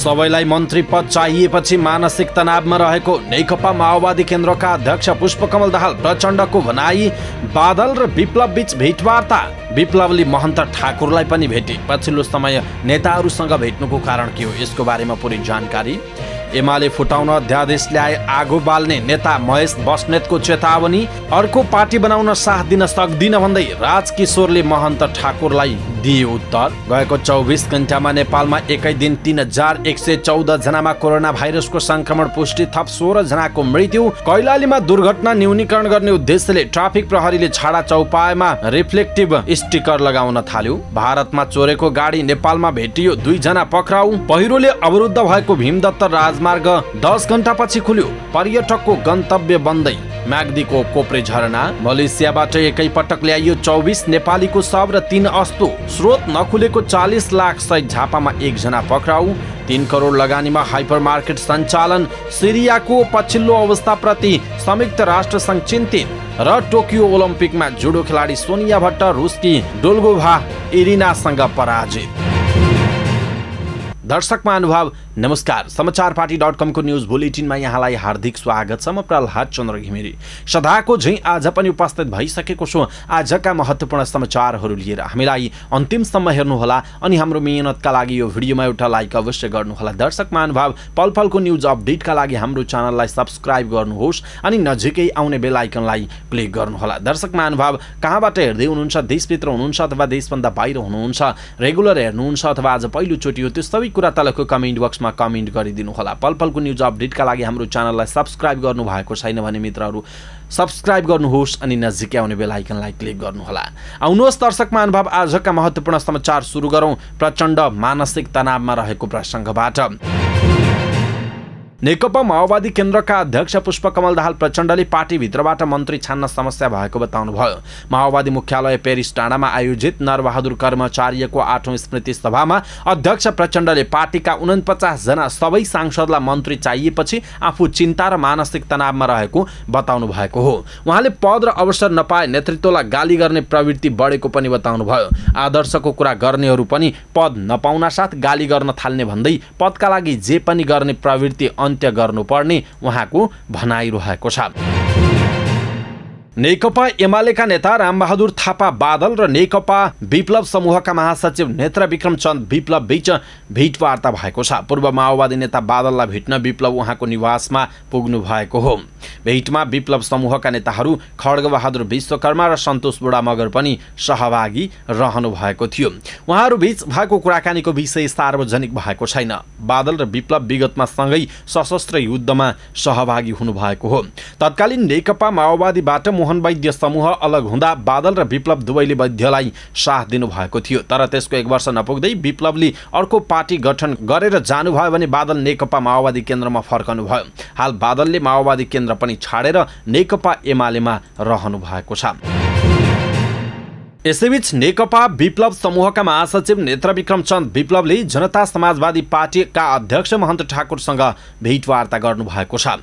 सबैलाई मन्त्री पद चाहिएपछि मानसिक तनावमा रहेको नेकपा माओवादी केन्द्रका अध्यक्ष पुष्पकमल दाहाल प्रचण्डको भनाई बादल र विप्लव बीच भेटवार्ता विप्लवले महन्त ठाकुरलाई पनि भेटे पछिल्लो समय नेताहरूसँग भेट्नुको कारण के हो यसको बारेमा पुरै जानकारी एमाले फुटाउन अध्यादेश ल्याए आगो बाल्ने नेता महेश बस्नेतको चेतावनी अर्को पार्टी बनाउन साथ दिन सक्दिन भन्दै राजकिशोरले महन्त ठाकुरलाई दिए उत्तर गएको चौबिस घन्टामा नेपालमा एकै दिन तिन हजार एक सय चौध जनामा कोरोना भाइरसको संक्रमण पुष्टि थप सोह्र जनाको मृत्यु कैलालीमा दुर्घटना न्यूनीकरण गर्ने उद्देश्यले ट्राफिक प्रहरीले छाडा चौपायमा रिफ्लेक्टिभ स्टिकर लगाउन थाल्यो भारतमा चोरेको गाडी नेपालमा भेटियो दुईजना पक्राउ पहिरोले अवरुद्ध भएको भीमदत्त राज राजमार्ग दस घन्टापछि खुल्यो पर्यटकको गन्तव्य बन्दै म्याग्दीको कोप्रे झरना मलेसियाबाट पटक ल्याइयो चौबिस नेपालीको शव र तीन अस्तु स्रोत नखुलेको चालिस लाख सहित झापामा एकजना पक्राउ तीन करोड लगानीमा हाइपर मार्केट सञ्चालन सिरियाको पछिल्लो अवस्थाप्रति संयुक्त राष्ट्र संघ चिन्तित र टोकियो ओलम्पिकमा जुडो खेलाडी सोनिया भट्ट रुस्की डोल्गोभा इरिनासँग पराजित दर्शक महानुभाव नमस्कार समाचार पार्टी डट कमको न्युज बुलेटिनमा यहाँलाई हार्दिक स्वागत छ म प्रहलाद चन्द्र घिमिरे सदाको झैँ आज पनि उपस्थित भइसकेको छु आजका महत्त्वपूर्ण समाचारहरू लिएर हामीलाई अन्तिमसम्म हेर्नुहोला अनि हाम्रो मेहनतका लागि यो भिडियोमा एउटा लाइक अवश्य गर्नुहोला दर्शक महानुभाव पल पलको न्युज अपडेटका लागि हाम्रो च्यानललाई सब्सक्राइब गर्नुहोस् अनि नजिकै आउने बेलायकनलाई क्लिक गर्नुहोला दर्शक महानुभाव कहाँबाट हेर्दै हुनुहुन्छ देशभित्र हुनुहुन्छ अथवा देशभन्दा बाहिर हुनुहुन्छ रेगुलर हेर्नुहुन्छ अथवा आज पहिलोचोटि हो त्यो सबै कुरा तलको कमेन्ट बक्समा बक्समा कमेन्ट गरिदिनु होला पल पलको न्युज अपडेटका लागि हाम्रो च्यानललाई सब्सक्राइब भएको छैन भने मित्रहरू सब्सक्राइब गर्नुहोस् अनि नजिकै आउने बेल आइकनलाई क्लिक गर्नुहोला आउनुहोस् दर्शक महानुभाव आजका महत्त्वपूर्ण समाचार सुरु गरौँ प्रचण्ड मानसिक तनावमा रहेको प्रसङ्गबाट नेकपा माओवादी केन्द्रका अध्यक्ष पुष्पकमल दाहाल प्रचण्डले पार्टीभित्रबाट मन्त्री छान्न समस्या भएको बताउनुभयो माओवादी मुख्यालय पेरिस टाँडामा आयोजित नरबहादुर कर्मचार्यको आठौँ स्मृति सभामा अध्यक्ष प्रचण्डले पार्टीका उनपचासजना सबै सांसदलाई मन्त्री चाहिएपछि आफू चिन्ता र मानसिक तनावमा रहेको बताउनु भएको हो उहाँले पद र अवसर नपाए नेतृत्वलाई गाली गर्ने प्रवृत्ति बढेको पनि बताउनुभयो आदर्शको कुरा गर्नेहरू पनि पद साथ गाली गर्न थाल्ने भन्दै पदका लागि जे पनि गर्ने प्रवृत्ति अन्त्य गर्नुपर्ने उहाँको भनाइ रहेको छ नेकपा एमालेका नेता रामबहादुर थापा बादल र नेकपा विप्लव समूहका महासचिव नेत्र विक्रम चन्द विप्लव बीच भेटवार्ता भएको छ पूर्व माओवादी नेता बादललाई भेट्न विप्लव उहाँको निवासमा पुग्नु भएको हो भेटमा विप्लव समूहका नेताहरू खड्गबहादुर विश्वकर्मा र सन्तोष बुढा मगर पनि सहभागी रहनु भएको थियो उहाँहरू बीच भएको कुराकानीको विषय सार्वजनिक भएको छैन बादल र विप्लव विगतमा सँगै सशस्त्र युद्धमा सहभागी हुनुभएको हो तत्कालीन नेकपा माओवादीबाट मोहन वैद्य समूह अलग हुँदा बादल र विप्लव दुवैले वैद्यलाई साथ दिनुभएको थियो तर त्यसको एक वर्ष नपुग्दै विप्लवले अर्को पार्टी गठन गरेर जानुभयो भने बादल नेकपा माओवादी केन्द्रमा फर्कनुभयो हाल बादलले माओवादी केन्द्र पनि छाडेर नेकपा एमालेमा रहनु भएको छ यसैबीच नेकपा विप्लव समूहका महासचिव नेत्र विक्रम चन्द विप्लवले जनता समाजवादी पार्टीका अध्यक्ष महन्त ठाकुरसँग भेटवार्ता गर्नुभएको छ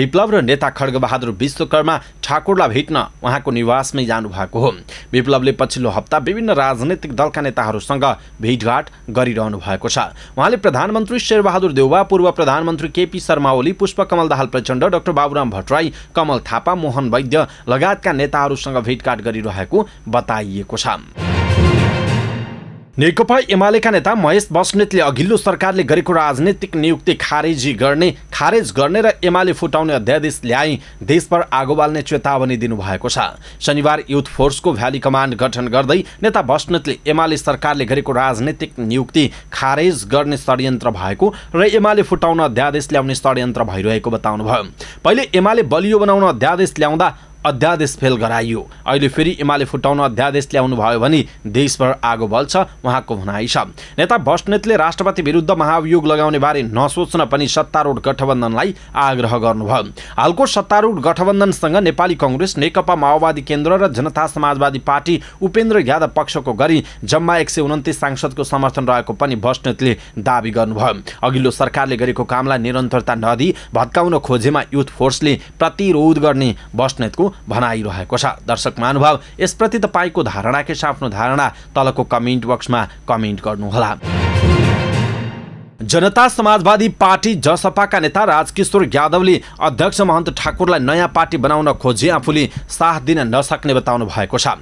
विप्लव र नेता खड्गबहादुर विश्वकर्मा ठाकुरलाई भेट्न उहाँको निवासमै जानुभएको हो विप्लवले पछिल्लो हप्ता विभिन्न राजनैतिक दलका नेताहरूसँग भेटघाट गरिरहनु भएको छ उहाँले प्रधानमन्त्री शेरबहादुर देउवा पूर्व प्रधानमन्त्री केपी शर्मा ओली पुष्पकमल दाहाल प्रचण्ड डाक्टर बाबुराम भट्टराई कमल थापा मोहन वैद्य लगायतका नेताहरूसँग भेटघाट गरिरहेको बताइएको भएको छ नेकपा एमालेका नेता महेश बस्नेतले अघिल्लो सरकारले गरेको राजनीतिक नियुक्ति खारेजी गर्ने खारेज गर्ने र एमाले फुटाउने अध्यादेश ल्याई देशभर आगो बाल्ने चेतावनी दिनुभएको छ शनिबार युथ फोर्सको भ्याली कमान्ड गठन गर्दै नेता बस्नेतले एमाले सरकारले गरेको राजनीतिक नियुक्ति खारेज गर्ने षड्यन्त्र भएको र एमाले फुटाउन अध्यादेश ल्याउने षड्यन्त्र भइरहेको बताउनुभयो पहिले एमाले बलियो बनाउन अध्यादेश ल्याउँदा अध्यादेश फेल गराइयो अहिले फेरि एमाले फुटाउन अध्यादेश ल्याउनु भयो भने देशभर आगो बल्छ उहाँको भनाइ छ नेता बस्नेतले राष्ट्रपति विरुद्ध महाभियोग लगाउने बारे नसोच्न पनि सत्तारूढ गठबन्धनलाई आग्रह गर्नुभयो हालको सत्तारूढ गठबन्धनसँग नेपाली कङ्ग्रेस नेकपा माओवादी केन्द्र र जनता समाजवादी पार्टी उपेन्द्र यादव पक्षको गरी जम्मा एक सय उन्तिस सांसदको समर्थन रहेको पनि बस्नेतले दावी गर्नुभयो अघिल्लो सरकारले गरेको कामलाई निरन्तरता नदी भत्काउन खोजेमा युथ फोर्सले प्रतिरोध गर्ने बस्नेतको भनाइरहेको छ दर्शक महानुभाव यसप्रति तपाईँको धारणा के छ आफ्नो धारणा तलको कमेन्ट बक्समा कमेन्ट गर्नुहोला जनता समाजवादी पार्टी जसपाका नेता राजकिशोर यादवले अध्यक्ष महन्त ठाकुरलाई नयाँ पार्टी बनाउन खोजे आफूले साथ दिन नसक्ने बताउनु भएको छ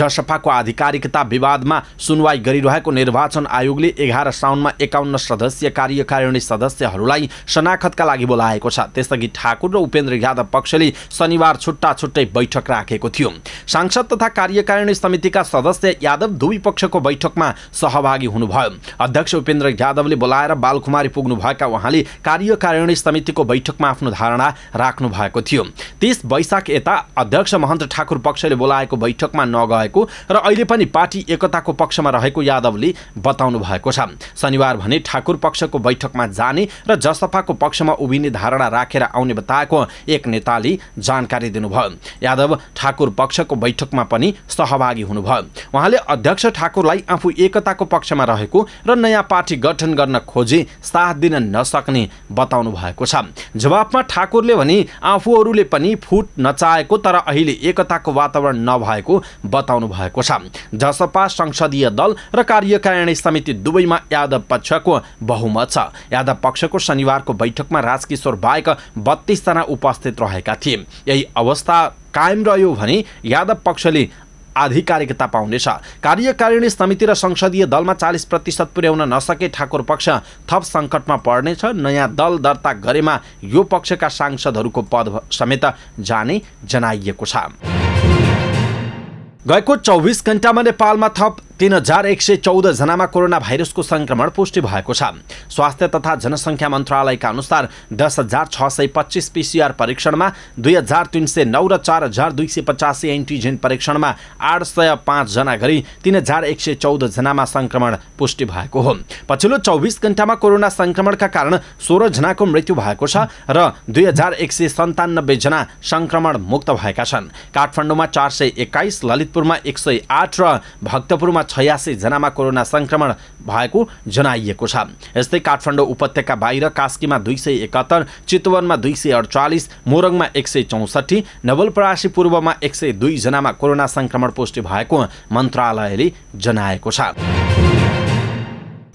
जसपाको आधिकारिकता विवादमा सुनवाई गरिरहेको निर्वाचन आयोगले एघार साउनमा एकाउन्न सदस्य कार्यकारिणी सदस्यहरूलाई शनाखतका लागि बोलाएको छ त्यसअघि ठाकुर र उपेन्द्र यादव पक्षले शनिबार छुट्टा छुट्टै बैठक राखेको थियो सांसद तथा कार्यकारिणी समितिका सदस्य यादव दुवै पक्षको बैठकमा सहभागी हुनुभयो अध्यक्ष उपेन्द्र यादवले बोलाएर बालकुमारी पुग्नुभएका उहाँले कार्य कार्यान्वयन समितिको बैठकमा आफ्नो धारणा राख्नु भएको थियो त्यस वैशाख यता अध्यक्ष महन्त ठाकुर पक्षले बोलाएको बैठकमा नगएको र अहिले पनि पार्टी एकताको पक्षमा रहेको यादवले बताउनु भएको छ शनिबार भने ठाकुर पक्षको बैठकमा जाने र जसपाको पक्षमा उभिने धारणा राखेर आउने बताएको एक नेताले जानकारी दिनुभयो यादव ठाकुर पक्षको बैठकमा पनि सहभागी हुनुभयो उहाँले अध्यक्ष ठाकुरलाई आफू एकताको पक्षमा रहेको र नयाँ पार्टी गठन गर्न खोजे साथ दिन नसक्ने बताउनु भएको छ जवाफमा ठाकुरले भने आफूहरूले पनि फुट नचाहेको तर अहिले एकताको वातावरण नभएको बताउनु भएको छ जसपा संसदीय दल र कार्यकारिणी समिति दुवैमा यादव पक्षको बहुमत छ यादव पक्षको शनिबारको बैठकमा राजकिशोर बाहेक बत्तीसजना उपस्थित रहेका थिए यही अवस्था कायम रह्यो भने यादव पक्षले आधिकारिकता पाउनेछ कार्यकारिणी समिति र संसदीय दलमा चालिस प्रतिशत पुर्याउन नसके ठाकुर पक्ष थप सङ्कटमा पर्नेछ नयाँ दल दर्ता गरेमा यो पक्षका सांसदहरूको पद समेत जाने जनाइएको छ गएको चौबिस घन्टामा नेपालमा थप तीन हजार एक सय चौधजनामा कोरोना भाइरसको सङ्क्रमण पुष्टि भएको छ स्वास्थ्य तथा जनसङ्ख्या मन्त्रालयका अनुसार दस हजार छ सय पच्चिस पिसिआर परीक्षणमा दुई हजार तिन सय नौ र चार हजार दुई सय पचासी एन्टिजेन परीक्षणमा आठ सय पाँचजना गरी तिन हजार एक सय चौधजनामा सङ्क्रमण पुष्टि भएको हो पछिल्लो चौबिस घन्टामा कोरोना सङ्क्रमणका कारण सोह्रजनाको मृत्यु भएको छ र दुई हजार एक सय सन्तानब्बेजना सङ्क्रमण मुक्त भएका छन् काठमाडौँमा चार सय एक्काइस ललितपुरमा एक सय आठ र भक्तपुरमा छयासी जनामा कोरोना संक्रमण भएको जनाइएको छ यस्तै काठमाडौँ उपत्यका बाहिर कास्कीमा दुई सय एकात्तर चितवनमा दुई सय अडचालिस मोरङमा एक सय चौसठी नवलपरासी पूर्वमा एक सय दुईजनामा कोरोना संक्रमण पुष्टि भएको मन्त्रालयले जनाएको छ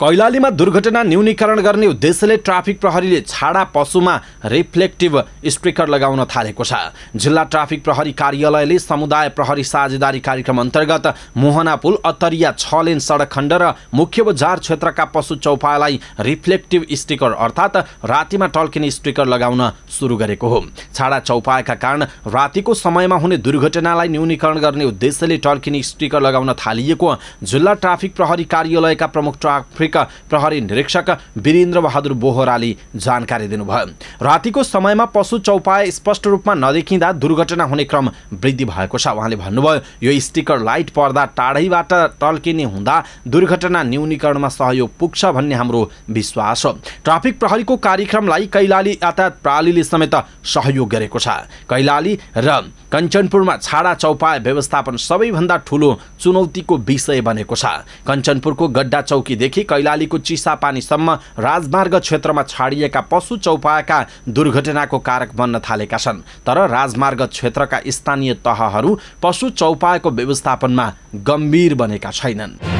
कैलालीमा दुर्घटना न्यूनीकरण गर्ने उद्देश्यले ट्राफिक प्रहरीले छाडा पशुमा रिफ्लेक्टिभ स्टिकर लगाउन थालेको छ जिल्ला ट्राफिक प्रहरी कार्यालयले समुदाय प्रहरी साझेदारी कार्यक्रम अन्तर्गत मोहना पुल अतरिया छ लेन सडक खण्ड र मुख्य बजार क्षेत्रका पशु चौपालाई रिफ्लेक्टिभ स्टिकर अर्थात् रातिमा टल्किने स्टिकर लगाउन सुरु गरेको हो छाडा चौपायाका कारण रातिको समयमा हुने दुर्घटनालाई न्यूनीकरण गर्ने उद्देश्यले टल्किने स्टिकर लगाउन थालिएको जिल्ला ट्राफिक प्रहरी कार्यालयका प्रमुख ट्राफिक प्रहरीका प्रहरी निरीक्षक वीरेन्द्र बहादुर बोहराले जानकारी दिनुभयो रातिको समयमा पशु चौपाय स्पष्ट रूपमा नदेखिँदा दुर्घटना हुने क्रम वृद्धि भएको छ उहाँले भन्नुभयो यो स्टिकर लाइट पर्दा टाढैबाट टल्किने हुँदा दुर्घटना न्यूनीकरणमा सहयोग पुग्छ भन्ने हाम्रो विश्वास हो ट्राफिक प्रहरीको कार्यक्रमलाई कैलाली यातायात प्रणालीले समेत सहयोग गरेको छ कैलाली र कञ्चनपुरमा छाडा चौपाया व्यवस्थापन सबैभन्दा ठुलो चुनौतीको विषय बनेको छ कञ्चनपुरको गड्डा चौकीदेखि कैलालीको चिसापानीसम्म राजमार्ग क्षेत्रमा छाडिएका पशु चौपायाका दुर्घटनाको कारक बन्न थालेका छन् तर राजमार्ग क्षेत्रका स्थानीय तहहरू पशु चौपायाको व्यवस्थापनमा गम्भीर बनेका छैनन्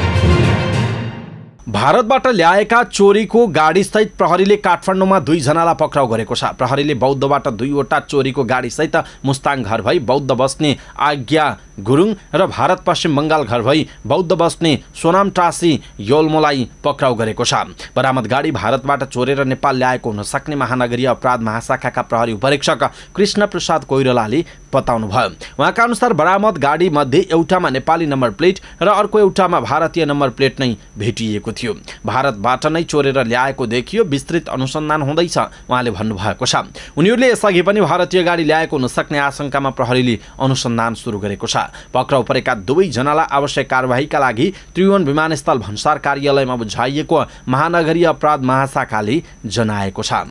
भारतबाट ल्याएका चोरीको गाडीसहित प्रहरीले काठमाडौँमा दुईजनालाई पक्राउ गरेको छ प्रहरीले बौद्धबाट दुईवटा चोरीको गाडीसहित मुस्ताङ घर भई बौद्ध बस्ने आज्ञा गुरुङ र भारत पश्चिम बङ्गाल घर भई बौद्ध बस्ने सोनाम टासी योलमोलाई पक्राउ गरेको छ बरामद गाडी भारतबाट चोरेर नेपाल ल्याएको हुन सक्ने महानगरीय अपराध महाशाखाका प्रहरी उपरीक्षक कृष्ण प्रसाद कोइरालाले बताउनुभयो उहाँका अनुसार बरामद गाडी मध्ये एउटामा नेपाली नम्बर प्लेट र अर्को एउटामा भारतीय नम्बर प्लेट नै भेटिएको थियो भारतबाट नै चोरेर ल्याएको देखियो विस्तृत अनुसन्धान हुँदैछ उहाँले भन्नुभएको छ उनीहरूले यसअघि पनि भारतीय गाडी ल्याएको हुन सक्ने आशंकामा प्रहरीले अनुसन्धान सुरु गरेको छ पक्राउ परेका दुवैजनालाई आवश्यक कारवाहीका लागि त्रिभुवन विमानस्थल भन्सार कार्यालयमा बुझाइएको महानगरीय अपराध महाशाखाले जनाएको छ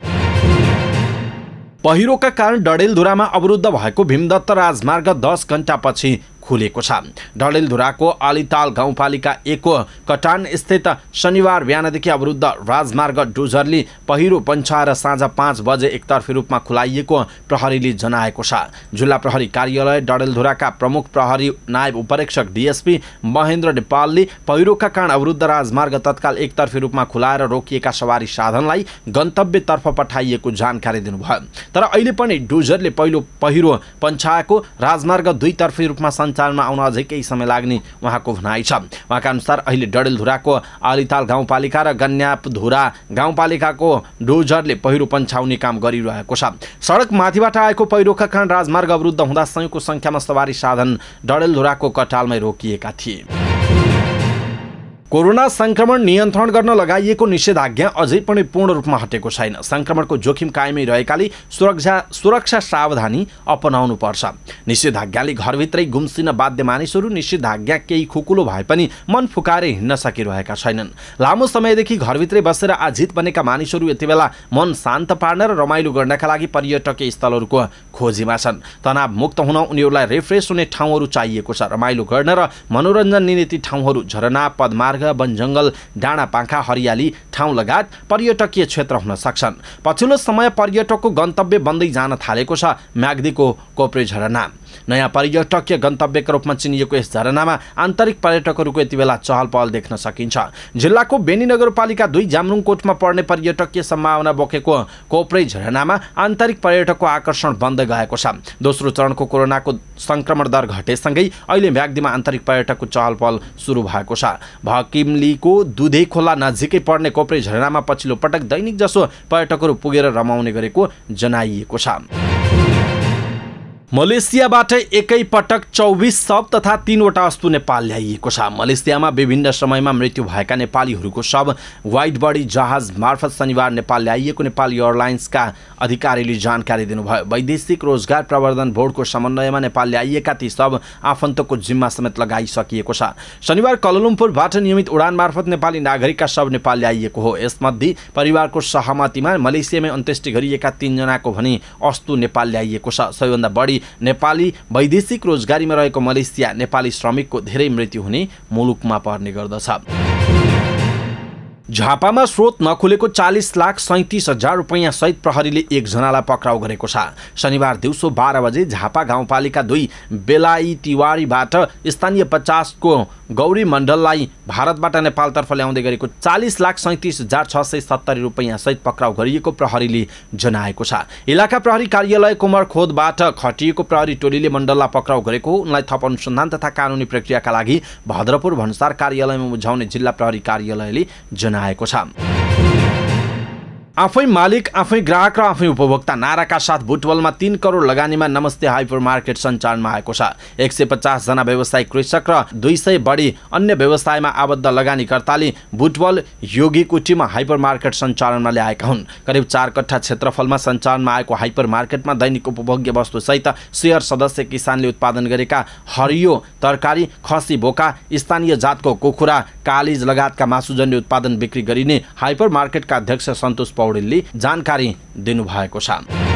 पहिरोका कारण डडेलधुरामा अवरुद्ध भएको भीमदत्त राजमार्ग दस घन्टापछि खुलेको छ डडेलधुराको अलिताल गाउँपालिका एकको कटान स्थित शनिबार बिहानदेखि अवरुद्ध राजमार्ग डोजरले पहिरो पन्छाएर साँझ पाँच बजे एकतर्फी रूपमा खुलाइएको प्रहरीले जनाएको छ जिल्ला प्रहरी कार्यालय डडेलधुराका प्रमुख प्रहरी नायब उपरेक्षक डिएसपी महेन्द्र नेपालले पहिरोका कारण अवरुद्ध राजमार्ग तत्काल एकतर्फी रूपमा खुलाएर रोकिएका सवारी साधनलाई गन्तव्यतर्फ पठाइएको जानकारी दिनुभयो तर अहिले पनि डुजरले पहिलो पहिरो पन्छाएको राजमार्ग दुईतर्फी रूपमा सञ्चालन सञ्चालनमा आउन अझै केही समय लाग्ने उहाँको भनाइ छ उहाँका अनुसार अहिले डडेलधुराको आलिताल गाउँपालिका र गन्यापधुरा गाउँपालिकाको डोजरले पहिरो पन्छाउने काम गरिरहेको छ सडक माथिबाट आएको पहिरोका कारण राजमार्ग अवरुद्ध हुँदा सयको सङ्ख्यामा सवारी साधन डडेलधुराको कटालमै रोकिएका थिए कोरोना संक्रमण नियन्त्रण गर्न लगाइएको निषेधाज्ञा अझै पनि पूर्ण रूपमा हटेको छैन संक्रमणको जोखिम कायमै रहेकाले सुरक्षा सुरक्षा सावधानी अपनाउनु अपनाउनुपर्छ निषेधाज्ञाले घरभित्रै गुम्सिन बाध्य मानिसहरू निषेधाज्ञा केही खुकुलो भए पनि मन फुकाएर हिँड्न सकिरहेका छैनन् लामो समयदेखि घरभित्रै बसेर आजित बनेका मानिसहरू यति बेला मन शान्त पार्न र रमाइलो गर्नका लागि पर्यटकीय स्थलहरूको खोजीमा छन् तनावमुक्त हुन उनीहरूलाई रिफ्रेस हुने ठाउँहरू चाहिएको छ रमाइलो गर्न र मनोरञ्जन लिने ती ठाउँहरू झरना पदमार्ग मार्ग वनजङ्गल पाखा हरियाली ठाउँ लगायत पर्यटकीय क्षेत्र हुन सक्छन् पछिल्लो समय पर्यटकको गन्तव्य बन्दै जान थालेको छ म्याग्दीको कोप्रे झरना नयाँ पर्यटकीय गन्तव्यका रूपमा चिनिएको यस झरनामा आन्तरिक पर्यटकहरूको यति बेला चहल पहल देख्न सकिन्छ जिल्लाको बेनी नगरपालिका दुई जामरुङकोटमा पर्ने पर्यटकीय सम्भावना बोकेको कोप्रे झरनामा आन्तरिक पर्यटकको आकर्षण बन्द गएको छ दोस्रो चरणको कोरोनाको सङ्क्रमण दर घटेसँगै अहिले म्याग्दीमा आन्तरिक पर्यटकको चहल पहल सुरु भएको छ भकिमलीको दुधे खोला नजिकै पर्ने कोप्रे झरनामा पछिल्लो पटक दैनिक जसो पर्यटकहरू पुगेर रमाउने गरेको जनाइएको छ मलेसियाबाट एकै पटक चौबिस शव तथा तिनवटा अस्तु नेपाल ल्याइएको छ मलेसियामा विभिन्न समयमा मृत्यु भएका नेपालीहरूको शव वाइट बडी जहाज मार्फत शनिबार नेपाल ल्याइएको नेपाल एयरलाइन्सका अधिकारीले जानकारी दिनुभयो वैदेशिक रोजगार प्रवर्धन बोर्डको समन्वयमा नेपाल ल्याइएका ती शव आफन्तको जिम्मा समेत लगाइसकिएको छ शनिबार कलुम्पुरबाट नियमित उडान मार्फत नेपाली नागरिकका शव नेपाल ल्याइएको हो यसमध्ये परिवारको सहमतिमा मलेसियामै अन्त्येष्टि गरिएका तिनजनाको भने अस्तु नेपाल ल्याइएको छ सबैभन्दा बढी नेपाली वैदेशिक रोजगारीमा रहेको मलेसिया नेपाली श्रमिकको धेरै मृत्यु हुने मुलुकमा पर्ने गर्दछ झापामा स्रोत नखुलेको चालिस लाख सैँतिस हजार सहित प्रहरीले एकजनालाई पक्राउ गरेको छ शनिबार दिउँसो बाह्र बजे झापा गाउँपालिका दुई बेलाई तिवारीबाट स्थानीय पचासको गौरी मण्डललाई भारतबाट नेपालतर्फ ल्याउँदै गरेको चालिस लाख सैँतिस हजार छ सय सत्तरी रुपियाँ सहित पक्राउ गरिएको प्रहरीले जनाएको छ इलाका प्रहरी कार्यालय खोदबाट खटिएको प्रहरी टोलीले मण्डललाई पक्राउ गरेको उनलाई थप अनुसन्धान तथा कानुनी प्रक्रियाका लागि भद्रपुर भन्सार कार्यालयमा बुझाउने जिल्ला प्रहरी कार्यालयले जना जनाएको छ आफै मालिक आफै ग्राहक र आफै उपभोक्ता नाराका साथ भुटवलमा तिन करोड लगानीमा नमस्ते हाइपर मार्केट सञ्चालनमा आएको छ एक सय पचासजना व्यवसायिक कृषक र दुई सय बढी अन्य व्यवसायमा आबद्ध लगानीकर्ताले भुटवल कुटीमा हाइपर मार्केट सञ्चालनमा ल्याएका हुन् करिब चार कट्ठा क्षेत्रफलमा सञ्चालनमा आएको हाइपर मार्केटमा दैनिक उपभोग्य वस्तुसहित सेयर सदस्य किसानले उत्पादन गरेका हरियो तरकारी खसी बोका स्थानीय जातको कुखुरा कालिज लगायतका मासुजन्य उत्पादन बिक्री गरिने हाइपर मार्केटका अध्यक्ष सन्तोष पौडेलले जानकारी दिनुभएको छ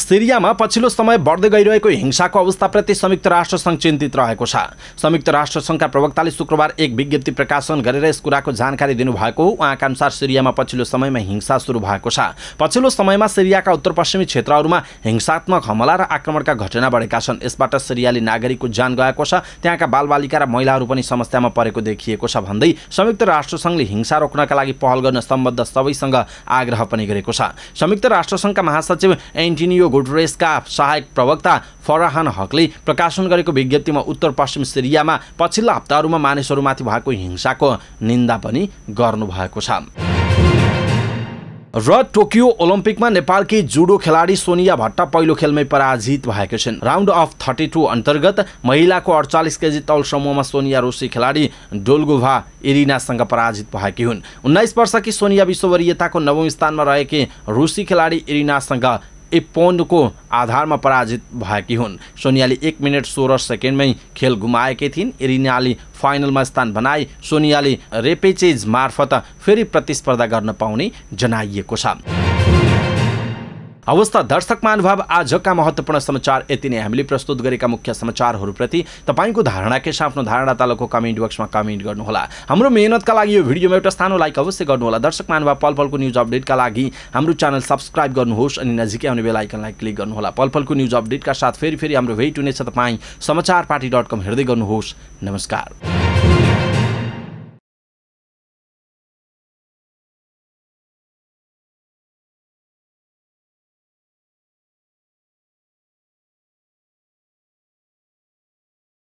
सिरियामा पछिल्लो समय बढ्दै गइरहेको हिंसाको अवस्थाप्रति संयुक्त राष्ट्रसङ्घ चिन्तित रहेको छ संयुक्त राष्ट्रसङ्घका प्रवक्ताले शुक्रबार एक विज्ञप्ति प्रकाशन गरेर यस कुराको जानकारी दिनुभएको हो उहाँका अनुसार सिरियामा पछिल्लो समयमा हिंसा सुरु भएको छ पछिल्लो समयमा सिरियाका उत्तर क्षेत्रहरूमा हिंसात्मक हमला र आक्रमणका घटना बढेका छन् यसबाट सिरियाली नागरिकको ज्यान गएको छ त्यहाँका बालबालिका र महिलाहरू पनि समस्यामा परेको देखिएको छ भन्दै संयुक्त राष्ट्रसङ्घले हिंसा रोक्नका लागि पहल गर्न सम्बद्ध सबैसँग आग्रह पनि गरेको छ संयुक्त राष्ट्रसङ्घका महासचिव एन्टिनियो गुटरेसका सहायक प्रवक्ता फराहान हकले प्रकाशन गरेको विज्ञप्तिमा उत्तर पश्चिम सिरियामा पछिल्ला हप्ताहरूमा मानिसहरूमाथि भएको हिंसाको निन्दा पनि गर्नुभएको छ र टोकियो ओलम्पिकमा नेपालकी जुडो खेलाडी सोनिया भट्ट पहिलो खेलमै पराजित भएको छिन् राउन्ड अफ थर्टी टू अन्तर्गत महिलाको अडचालिस केजी तौल समूहमा सोनिया रुसी खेलाडी डोलगुभा इरिनासँग पराजित भएकी हुन् उन्नाइस वर्षकी सोनिया विश्ववरीयताको नवौँ स्थानमा रहेकी रुसी खेलाडी इरिनासँग एपोन्डको आधारमा पराजित भएकी हुन् सोनियाले एक मिनट सोह्र सेकेन्डमै खेल गुमाएकी थिइन् एरिनाले फाइनलमा स्थान बनाए सोनियाले रेपेचेज मार्फत फेरि प्रतिस्पर्धा गर्न पाउने जनाइएको छ हवस् त दर्शक महानुभाव आजका महत्त्वपूर्ण समाचार यति नै हामीले प्रस्तुत गरेका मुख्य समाचारहरूप्रति तपाईँको धारणा के छ आफ्नो धारणा तलको कमेन्ट बक्समा कमेन्ट गर्नुहोला हाम्रो मेहनतका लागि यो भिडियोमा एउटा सानो लाइक अवश्य गर्नुहोला दर्शक महानुभाव पल पलको न्युज अपडेटका लागि हाम्रो च्यानल सब्सक्राइब गर्नुहोस् अनि नजिकै आउने बेल आइकनलाई क्लिक गर्नुहोला पल पलको न्युज अपडेटका साथ फेरि फेरि हाम्रो भेट हुनेछ तपाईँ समाचार पार्टी डट कम हेर्दै गर्नुहोस् नमस्कार